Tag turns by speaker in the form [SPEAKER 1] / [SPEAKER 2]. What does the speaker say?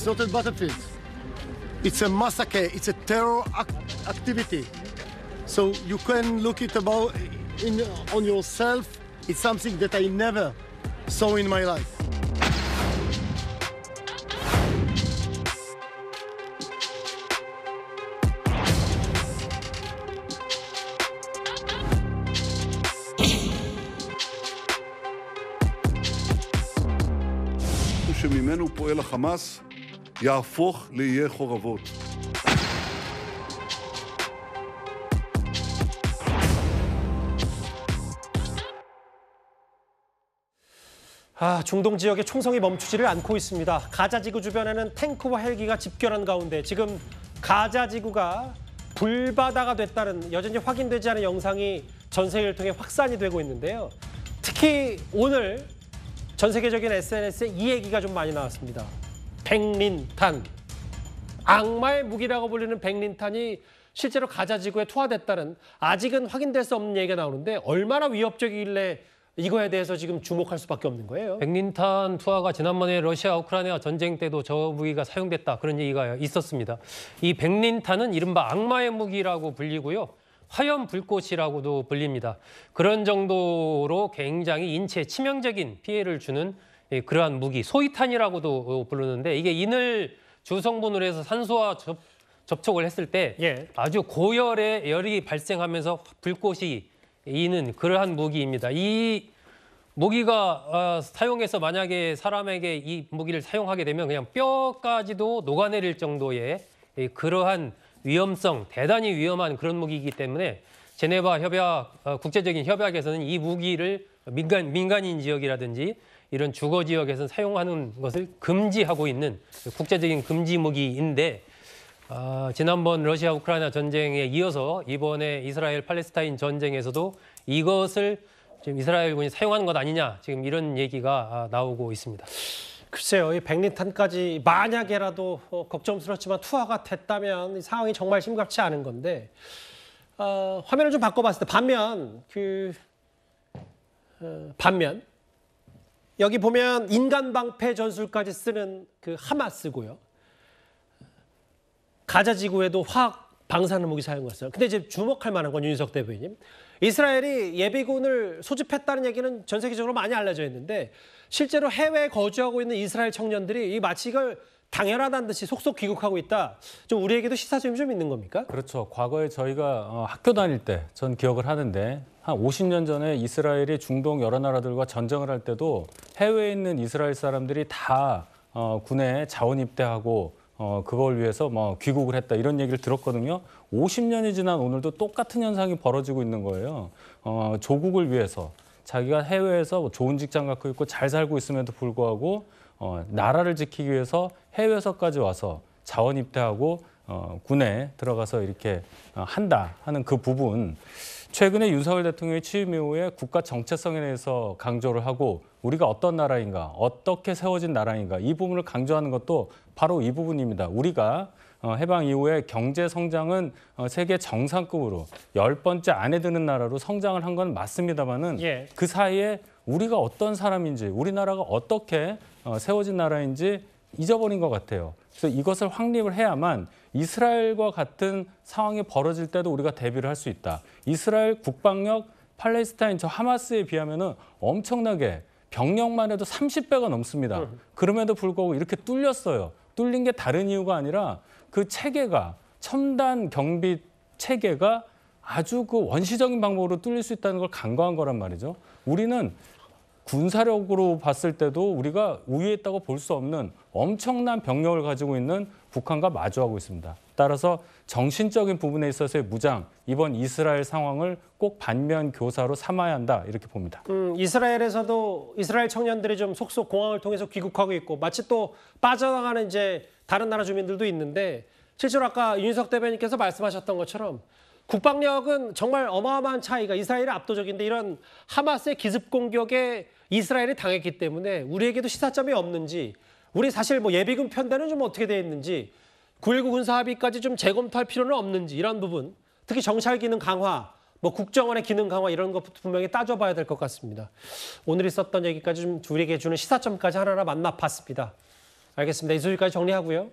[SPEAKER 1] it's not a battlefield. It's a massacre. It's a terror activity. So you can look it about in, on yourself. It's something that I never saw in my life.
[SPEAKER 2] שממנו פועל החמאס יהפוך לאיי חורבות.
[SPEAKER 1] 아, 중동 지역의 총성이 멈추지를 않고 있습니다. 가자 지구 주변에는 탱크와 헬기가 집결한 가운데 지금 가자 지구가 불바다가 됐다는 여전히 확인되지 않은 영상이 전 세계를 통해 확산이 되고 있는데요. 특히 오늘 전 세계적인 SNS에 이 얘기가 좀 많이 나왔습니다. 백린탄. 악마의 무기라고 불리는 백린탄이 실제로 가자 지구에 투하됐다는 아직은
[SPEAKER 3] 확인될 수 없는 얘기가 나오는데 얼마나 위협적이길래 이거에 대해서 지금 주목할 수밖에 없는 거예요. 백린탄 투하가 지난번에 러시아 우크라이나 전쟁 때도 저 무기가 사용됐다 그런 얘기가 있었습니다. 이 백린탄은 이른바 악마의 무기라고 불리고요. 화염 불꽃이라고도 불립니다. 그런 정도로 굉장히 인체 치명적인 피해를 주는 예, 그러한 무기, 소이탄이라고도 어, 부르는데 이게 인을 주성분으로 해서 산소와 접, 접촉을 했을 때 예. 아주 고열의 열이 발생하면서 불꽃이 이는 그러한 무기입니다. 이 무기가 어, 사용해서 만약에 사람에게 이 무기를 사용하게 되면 그냥 뼈까지도 녹아내릴 정도의 예, 그러한 위험성, 대단히 위험한 그런 무기이기 때문에 제네바 협약, 어, 국제적인 협약에서는 이 무기를 민간, 민간인 지역이라든지 이런 주거 지역에서 사용하는 것을 금지하고 있는 국제적인 금지무기인데 아, 지난번 러시아 우크라이나 전쟁에 이어서 이번에 이스라엘 팔레스타인 전쟁에서도 이것을 지금 이스라엘군이 사용하는 것 아니냐 지금 이런 얘기가 아, 나오고 있습니다.
[SPEAKER 1] 글쎄요, 이 백리탄까지
[SPEAKER 3] 만약에라도 어, 걱정스럽지만
[SPEAKER 1] 투하가 됐다면 상황이 정말 심각치 않은 건데 어, 화면을 좀 바꿔봤을 때 반면 그 어, 반면 여기 보면 인간 방패 전술까지 쓰는 그 하마스고요. 가자 지구에도 화학 방사능 무기 사용했어요. 근데 이제 주목할 만한 건 윤석 대변인 이스라엘이 예비군을 소집했다는 얘기는 전 세계적으로 많이 알려져 있는데 실제로 해외에 거주하고 있는 이스라엘 청년들이 이 마치 이걸 당연하다는 듯이 속속 귀국하고
[SPEAKER 2] 있다. 좀 우리에게도 시사점이 좀 있는 겁니까? 그렇죠. 과거에 저희가 어, 학교 다닐 때 전 기억을 하는데 한 50년 전에 이스라엘이 중동 여러 나라들과 전쟁을 할 때도 해외에 있는 이스라엘 사람들이 다 어, 군에 자원 입대하고 어, 그걸 위해서 뭐 귀국을 했다 이런 얘기를 들었거든요. 50년이 지난 오늘도 똑같은 현상이 벌어지고 있는 거예요. 어, 조국을 위해서 자기가 해외에서 뭐 좋은 직장 갖고 있고 잘 살고 있음에도 불구하고 어, 나라를 지키기 위해서 해외에서까지 와서 자원 입대하고 어, 군에 들어가서 이렇게 어, 한다 하는 그 부분 최근에 윤석열 대통령이 취임 이후에 국가 정체성에 대해서 강조를 하고 우리가 어떤 나라인가, 어떻게 세워진 나라인가 이 부분을 강조하는 것도 바로 이 부분입니다. 우리가 어, 해방 이후에 경제 성장은 어, 세계 정상급으로 열 번째 안에 드는 나라로 성장을 한 건 맞습니다만은 예. 그 사이에 우리가 어떤 사람인지, 우리나라가 어떻게 어, 세워진 나라인지 잊어버린 것 같아요. 그래서 이것을 확립을 해야만 이스라엘과 같은 상황이 벌어질 때도 우리가 대비를 할 수 있다. 이스라엘 국방력 팔레스타인 저 하마스에 비하면 엄청나게 병력만 해도 30배가 넘습니다. 그럼에도 불구하고 이렇게 뚫렸어요. 뚫린 게 다른 이유가 아니라 그 체계가 첨단 경비 체계가 아주 그 원시적인 방법으로 뚫릴 수 있다는 걸 간과한 거란 말이죠. 우리는 군사력으로 봤을 때도 우리가 우위했다고 볼 수 없는 엄청난 병력을 가지고 있는 북한과 마주하고 있습니다. 따라서 정신적인 부분에 있어서의 무장, 이번 이스라엘 상황을 꼭 반면 교사로 삼아야 한다 이렇게 봅니다.
[SPEAKER 1] 음, 이스라엘에서도 이스라엘 청년들이 좀 속속 공항을 통해서 귀국하고 있고 마치 또 빠져나가는 이제 다른 나라 주민들도 있는데 실제로 아까 윤석 대변인께서 말씀하셨던 것처럼 국방력은 정말 어마어마한 차이가 이스라엘이 압도적인데 이런 하마스의 기습 공격에 이스라엘이 당했기 때문에 우리에게도 시사점이 없는지 우리 사실 뭐 예비군 편대는좀 어떻게 되어 있는지 9.19 군사합의까지 좀 재검토할 필요는 없는지 이런 부분 특히 정찰 기능 강화 뭐 국정원의 기능 강화 이런 것부터 분명히 따져봐야 될 것 같습니다. 오늘 있었던 얘기까지 좀 우리에게 주는 시사점까지 하나하나 만나봤습니다. 알겠습니다. 이 소식까지 정리하고요.